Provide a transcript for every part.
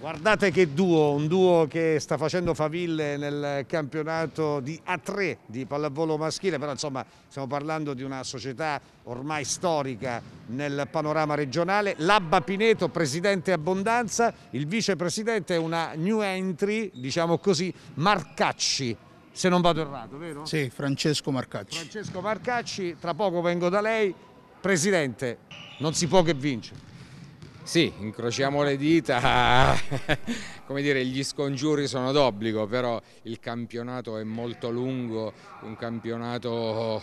Guardate che duo, un duo che sta facendo faville nel campionato di A3 di pallavolo maschile, però insomma stiamo parlando di una società ormai storica nel panorama regionale. Labba Pineto, presidente Abbondanza, il vicepresidente è una new entry, diciamo così, Marcacci, se non vado errato, vero? Sì, Francesco Marcacci. Francesco Marcacci, tra poco vengo da lei. Presidente, non si può che vincere. Sì, incrociamo le dita, come dire gli scongiuri sono d'obbligo, però il campionato è molto lungo, un campionato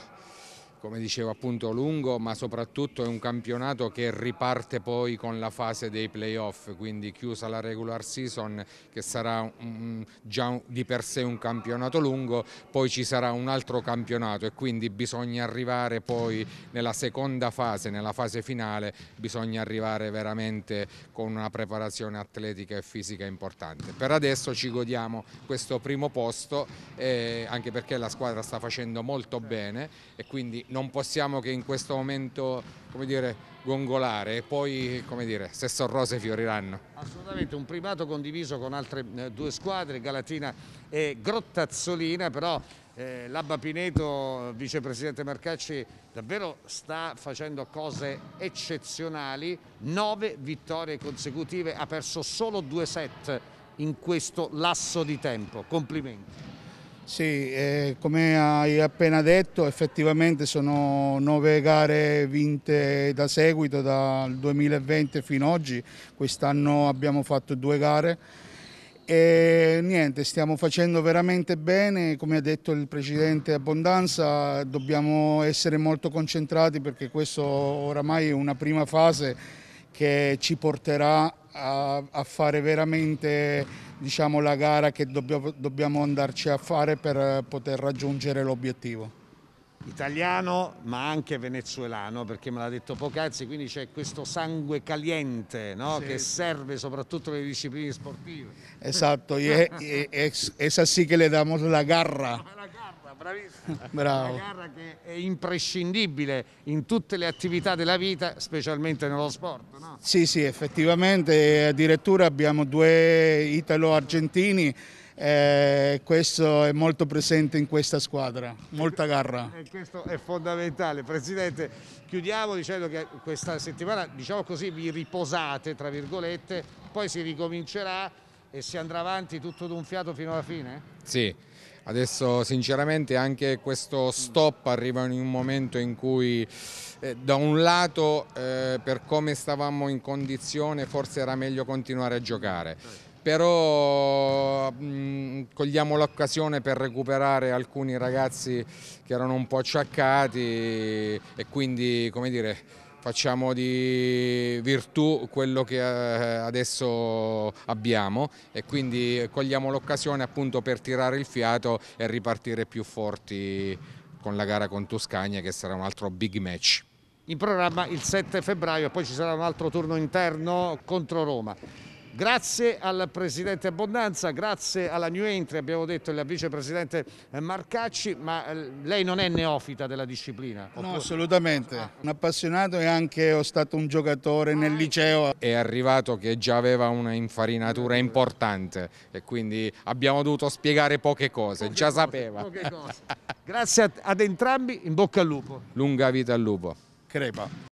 come dicevo appunto lungo ma soprattutto è un campionato che riparte poi con la fase dei playoff quindi chiusa la regular season che sarà un, già di per sé un campionato lungo poi ci sarà un altro campionato e quindi bisogna arrivare poi nella seconda fase, nella fase finale bisogna arrivare veramente con una preparazione atletica e fisica importante. Per adesso ci godiamo questo primo posto eh, anche perché la squadra sta facendo molto bene e quindi non possiamo che in questo momento dire, gongolare e poi come dire, se sorrose fioriranno. Assolutamente, un primato condiviso con altre eh, due squadre, Galatina e Grottazzolina, però eh, Labba Pineto, vicepresidente Marcacci, davvero sta facendo cose eccezionali, nove vittorie consecutive, ha perso solo due set in questo lasso di tempo, complimenti. Sì, eh, come hai appena detto effettivamente sono nove gare vinte da seguito dal 2020 fino ad oggi, quest'anno abbiamo fatto due gare e niente, stiamo facendo veramente bene, come ha detto il Presidente Abbondanza, dobbiamo essere molto concentrati perché questo oramai è una prima fase che ci porterà a, a fare veramente diciamo, la gara che dobbiamo, dobbiamo andarci a fare per poter raggiungere l'obiettivo italiano ma anche venezuelano perché me l'ha detto poc'anzi quindi c'è questo sangue caliente no? sì. che serve soprattutto alle discipline sportive esatto es, es, es así que le damos la garra garra, bravissimo. Bravo. Una garra che è imprescindibile in tutte le attività della vita, specialmente nello sport. No? Sì, sì, effettivamente, eh, addirittura abbiamo due italo-argentini. Eh, questo è molto presente in questa squadra, molta garra. E questo è fondamentale. Presidente, chiudiamo dicendo che questa settimana, diciamo così, vi riposate, tra virgolette, poi si ricomincerà e si andrà avanti tutto d'un fiato fino alla fine? Sì. Adesso sinceramente anche questo stop arriva in un momento in cui eh, da un lato eh, per come stavamo in condizione forse era meglio continuare a giocare però mh, mm, cogliamo l'occasione per recuperare alcuni ragazzi che erano un po' acciaccati e quindi come dire facciamo di virtù quello che eh, adesso abbiamo e quindi cogliamo l'occasione appunto per tirare il fiato e ripartire più forti con la gara con Toscagna che sarà un altro big match in programma il 7 febbraio poi ci sarà un altro turno interno contro Roma. Grazie al Presidente Abbondanza, grazie alla New Entry, abbiamo detto, e al Vicepresidente Marcacci, ma eh, lei non è neofita della disciplina? No, assolutamente. Ah. Un appassionato e anche ho stato un giocatore ah. nel liceo. È arrivato che già aveva una infarinatura importante e quindi abbiamo dovuto spiegare poche cose, poche già cose, sapeva. Poche cose. grazie ad entrambi, in bocca al lupo. Lunga vita al lupo. Crepa.